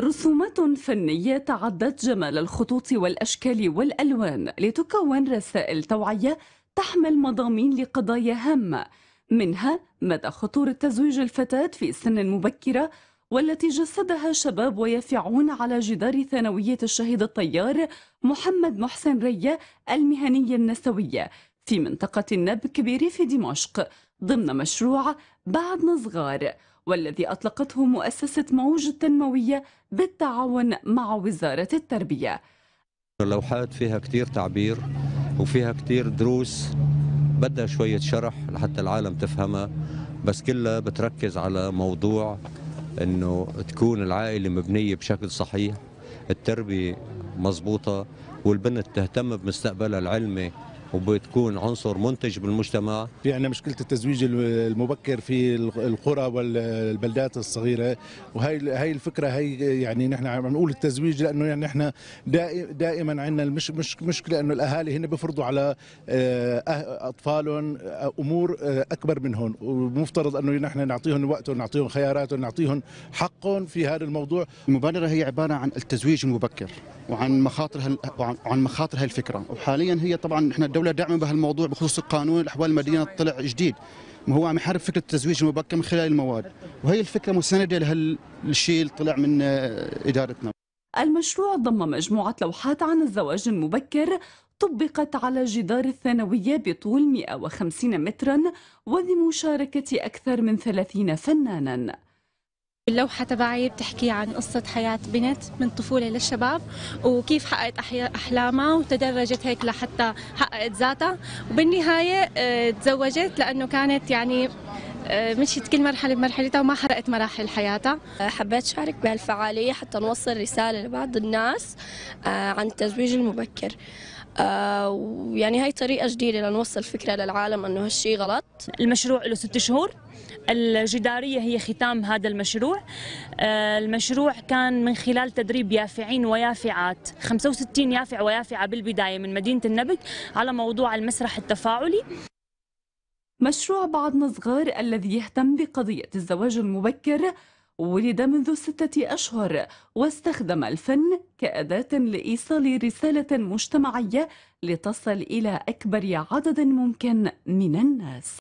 رسومات فنية تعدت جمال الخطوط والأشكال والألوان لتكون رسائل توعية تحمل مضامين لقضايا هامة منها مدى خطورة تزويج الفتاة في سن مبكرة والتي جسدها شباب ويفعون على جدار ثانوية الشهيد الطيار محمد محسن ريا المهنية النسوية في منطقة النبك بريف دمشق ضمن مشروع بعدنا صغار والذي أطلقته مؤسسة موج التنموية بالتعاون مع وزارة التربية اللوحات فيها كتير تعبير وفيها كتير دروس بدها شوية شرح لحتى العالم تفهمها بس كلها بتركز على موضوع انه تكون العائلة مبنية بشكل صحيح التربية مضبوطة والبنت تهتم بمستقبلها العلمي وبتكون عنصر منتج بالمجتمع في عندنا مشكله التزويج المبكر في القرى والبلدات الصغيره وهي هي الفكره هي يعني نحن عم نقول التزويج لانه يعني نحن دائما عندنا المش مش مشكله انه الاهالي هن بفرضوا على آه، أه، اطفالهم آه، امور اكبر منهم ومفترض انه نحن نعطيهم وقتهم نعطيهم خياراتهم نعطيهم حقهم في هذا الموضوع المبادره هي عباره عن التزويج المبكر وعن مخاطر وعن مخاطر هالفكره وحاليا هي طبعا احنا الدوله داعمه بهالموضوع بخصوص القانون الاحوال المدنيه طلع جديد ما هو عم يحارب فكره التزويج المبكر من خلال المواد وهي الفكره مسنده لهالشيء اللي طلع من آه، ادارتنا المشروع ضم مجموعة لوحات عن الزواج المبكر طبقت على جدار الثانوية بطول 150 مترا وبمشاركة أكثر من 30 فنانا اللوحة تبعي بتحكي عن قصة حياة بنت من طفولة للشباب وكيف حققت أحلامها وتدرجت هيك لحتى حققت ذاتها وبالنهاية آه، تزوجت لأنه كانت يعني آه، مشيت كل مرحلة بمرحلتها وما حرقت مراحل حياتها آه، حبيت شارك بهالفعالية حتى نوصل رسالة لبعض الناس آه، عن التزويج المبكر ويعني هاي طريقة جديدة لنوصل فكرة للعالم أنه هالشي غلط المشروع له ست شهور الجدارية هي ختام هذا المشروع المشروع كان من خلال تدريب يافعين ويافعات 65 يافع ويافعة بالبداية من مدينة النبك على موضوع المسرح التفاعلي مشروع بعضنا صغار الذي يهتم بقضية الزواج المبكر ولد منذ ستة أشهر واستخدم الفن كأداة لإيصال رسالة مجتمعية لتصل إلى أكبر عدد ممكن من الناس